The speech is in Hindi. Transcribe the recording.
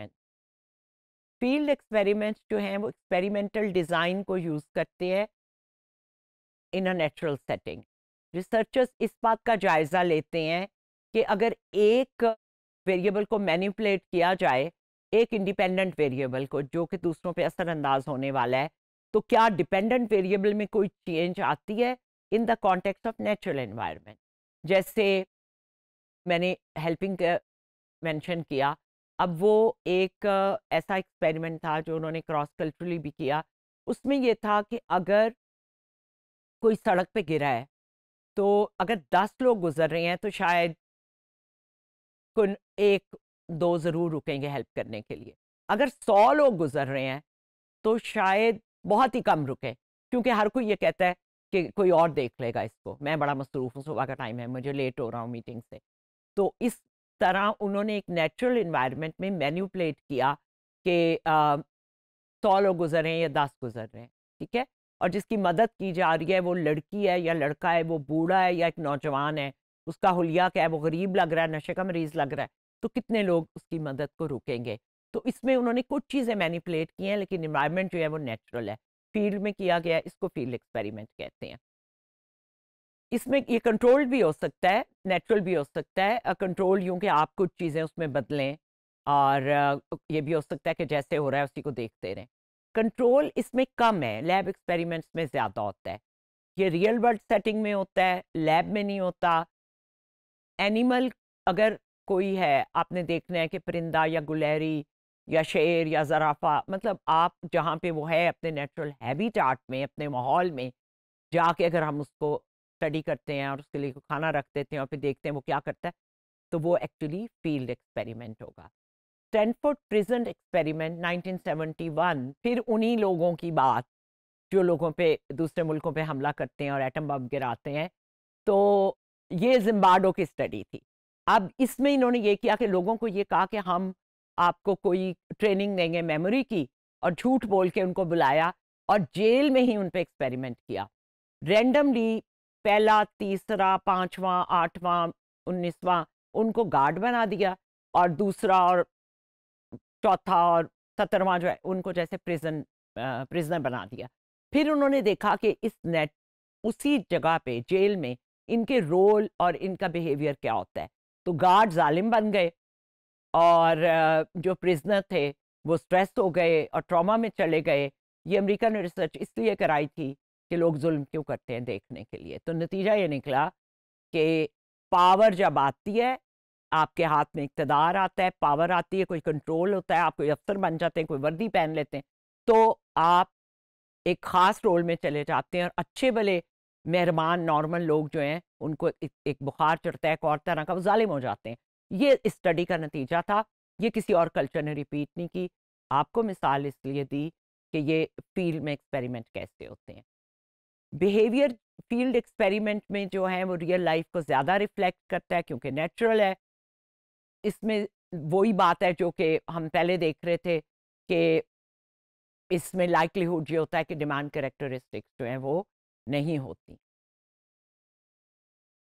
एक्सपेरिमेंट फील्ड एक्सपेरिमेंट्स जो हैं वो एक्सपेरिमेंटल डिज़ाइन को यूज़ करते हैं in a natural setting researchers इस बात का जायज़ा लेते हैं कि अगर एक वेरिएबल को मैनिपुलेट किया जाए एक इंडिपेंडेंट वेरिएबल को जो कि दूसरों पे असरअंदाज होने वाला है तो क्या डिपेंडेंट वेरिएबल में कोई चेंज आती है in the context of natural environment जैसे मैंने हेल्पिंग मेंशन किया अब वो एक ऐसा एक्सपेरिमेंट था जो उन्होंने क्रॉस कल्चरली भी किया उसमें ये था कि अगर कोई सड़क पे गिरा है तो अगर दस लोग गुजर रहे हैं तो शायद कुन एक दो ज़रूर रुकेंगे हेल्प करने के लिए अगर सौ लोग गुजर रहे हैं तो शायद बहुत ही कम रुके क्योंकि हर कोई ये कहता है कि कोई और देख लेगा इसको मैं बड़ा मसरूफ़ हूँ सुबह का टाइम है मुझे लेट हो रहा हूँ मीटिंग से तो इस तरह उन्होंने एक नेचुरल इन्वायरमेंट में मैन्यूपलेट किया कि सौ लोग गुजर रहे हैं या दस गुजर रहे हैं ठीक है और जिसकी मदद की जा रही है वो लड़की है या लड़का है वो बूढ़ा है या एक नौजवान है उसका हुलिया क्या है वो गरीब लग रहा है नशे का मरीज लग रहा है तो कितने लोग उसकी मदद को रुकेंगे तो इसमें उन्होंने कुछ चीज़ें मैनिपुलेट की हैं लेकिन इन्वायरमेंट जो है वो नेचुरल है फील्ड में किया गया इसको फील्ड एक्सपेरिमेंट कहते हैं इसमें ये कंट्रोल्ड भी हो सकता है नेचुरल भी हो सकता है कंट्रोल यूँ कि आप कुछ चीज़ें उसमें बदलें और ये भी हो सकता है कि जैसे हो रहा है उसी को देखते रहें कंट्रोल इसमें कम है लैब एक्सपेरिमेंट्स में ज़्यादा होता है ये रियल वर्ल्ड सेटिंग में होता है लैब में नहीं होता एनिमल अगर कोई है आपने देखना है कि परिंदा या गुलहरी या शेर या जराफा मतलब आप जहाँ पे वो है अपने नेचुरल हैबिटाट में अपने माहौल में जाके अगर हम उसको स्टडी करते हैं और उसके लिए खाना रख देते हैं और फिर देखते हैं वो क्या करता है तो वो एक्चुअली फील्ड एक्सपेरिमेंट होगा स्टैनफोर्ड प्रिजन एक्सपेरिमेंट 1971 फिर उन्हीं लोगों की बात जो लोगों पे दूसरे मुल्कों पे हमला करते हैं और एटम बम गिराते हैं तो ये जिम्बाडो की स्टडी थी अब इसमें इन्होंने ये किया कि लोगों को ये कहा कि हम आपको कोई ट्रेनिंग देंगे मेमोरी की और झूठ बोल के उनको बुलाया और जेल में ही उन पर एक्सपेरिमेंट किया रेंडमली पहला तीसरा पांचवा आठवां उन्नीसवां उनको गार्ड बना दिया और दूसरा और चौथा और सत्रहवा जो है उनको जैसे प्रिजन प्रिजनर बना दिया फिर उन्होंने देखा कि इस नेट उसी जगह पे जेल में इनके रोल और इनका बिहेवियर क्या होता है तो गार्ड जालिम बन गए और जो प्रिजनर थे वो स्ट्रेस हो गए और ट्रॉमा में चले गए ये अमेरिका ने रिसर्च इसलिए कराई थी कि लोग जुल्म क्यों करते हैं देखने के लिए तो नतीजा ये निकला कि पावर जब आती है आपके हाथ में इकतदार आता है पावर आती है कोई कंट्रोल होता है आप कोई अफसर बन जाते हैं कोई वर्दी पहन लेते हैं तो आप एक ख़ास रोल में चले जाते हैं और अच्छे भले मेहरबान नॉर्मल लोग जो हैं उनको एक, एक बुखार चढ़ता है एक और तरह का वो ालिम हो जाते हैं ये स्टडी का नतीजा था ये किसी और कल्चर ने रिपीट नहीं की आपको मिसाल इसलिए दी कि ये फील्ड में एक्सपेरिमेंट कैसे होते हैं बिहेवियर फील्ड एक्सपेरिमेंट में जो है वो रियल लाइफ को ज़्यादा रिफ्लेक्ट करता है क्योंकि नेचुरल है इसमें वही बात है जो कि हम पहले देख रहे थे कि इसमें लाइकलीहुड ये होता है कि डिमांड करेक्टरिस्टिक्स जो हैं वो नहीं होती